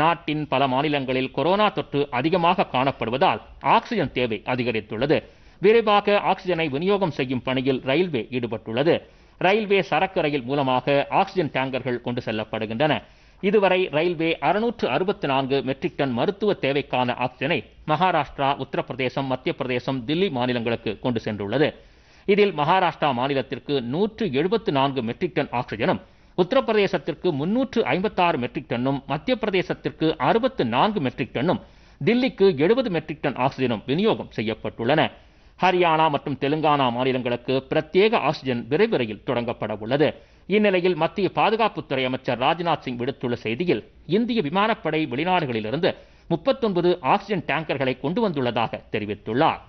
நாட்டின் பல மாநிலங்களில் கொரோனா தொற்று அதிகமாக காணப்படுவதால் ஆக்சிஜன் தேவை அதிகரித்துள்ளது விரைவாக ஆக்சிஜனை விநியோகம் செய்யும் பணியில் ரயில்வே ஈடுபட்டுள்ளது ரயில்வே சரக்கு ரயில் மூலமாக ஆக்சிஜன் டேங்கர்கள் கொண்டு செல்லப்படுகின்றன இதுவரை ரயில்வே அறுநூற்று அறுபத்தி நான்கு மெட்ரிக் டன் மருத்துவ தேவைக்கான ஆக்சிஜனை மகாராஷ்டிரா உத்தரப்பிரதேசம் மத்திய பிரதேசம் தில்லி மாநிலங்களுக்கு கொண்டு சென்றுள்ளது இதில் மகாராஷ்டிரா மாநிலத்திற்கு நூற்று எழுபத்து நான்கு மெட்ரிக் டன் ஆக்சிஜனும் உத்தரப்பிரதேசத்திற்கு முன்னூற்று ஐம்பத்தாறு மெட்ரிக் டன்னும் மத்திய பிரதேசத்திற்கு அறுபத்து நான்கு மெட்ரிக் டன்னும் டில்லிக்கு எழுபது மெட்ரிக் டன் ஆக்சிஜனும் விநியோகம் செய்யப்பட்டுள்ளன ஹரியானா மற்றும் தெலுங்கானா மாநிலங்களுக்கு பிரத்யேக ஆக்சிஜன் விரைவிரையில் தொடங்கப்பட உள்ளது இந்நிலையில் மத்திய பாதுகாப்புத்துறை அமைச்சர் ராஜ்நாத் சிங் விடுத்துள்ள செய்தியில் இந்திய விமானப்படை வெளிநாடுகளிலிருந்து முப்பத்தொன்பது ஆக்சிஜன் டேங்கர்களை கொண்டு வந்துள்ளதாக தெரிவித்துள்ளார்